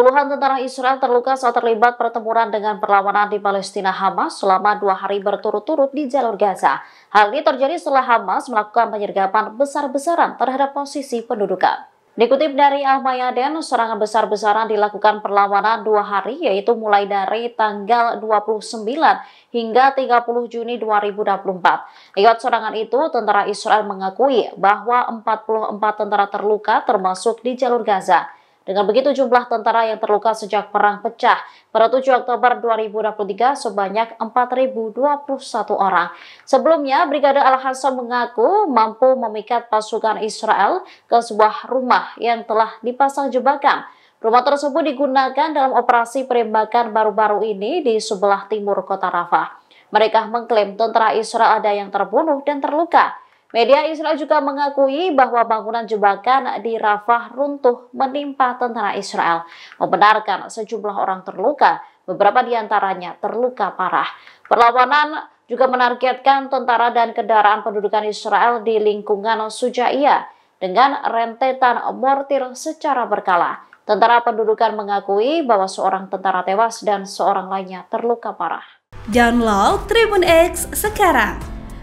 Puluhan tentara Israel terluka saat terlibat pertempuran dengan perlawanan di Palestina Hamas selama dua hari berturut-turut di jalur Gaza. Hal ini terjadi setelah Hamas melakukan penyergapan besar-besaran terhadap posisi pendudukan. Dikutip dari Al-Mayaden, serangan besar-besaran dilakukan perlawanan dua hari, yaitu mulai dari tanggal 29 hingga 30 Juni 2024. Lewat serangan itu, tentara Israel mengakui bahwa 44 tentara terluka termasuk di jalur Gaza. Dengan begitu jumlah tentara yang terluka sejak perang pecah pada 7 Oktober 2023 sebanyak 4.021 orang. Sebelumnya, Brigade Al-Hasan mengaku mampu memikat pasukan Israel ke sebuah rumah yang telah dipasang jebakan. Rumah tersebut digunakan dalam operasi perembakan baru-baru ini di sebelah timur kota Rafah. Mereka mengklaim tentara Israel ada yang terbunuh dan terluka. Media Israel juga mengakui bahwa bangunan jebakan di Rafah runtuh menimpa tentara Israel, membenarkan sejumlah orang terluka, beberapa di antaranya terluka parah. Perlawanan juga menargetkan tentara dan kendaraan pendudukan Israel di lingkungan Sujaia dengan rentetan mortir secara berkala. Tentara pendudukan mengakui bahwa seorang tentara tewas dan seorang lainnya terluka parah. Download Tribun X sekarang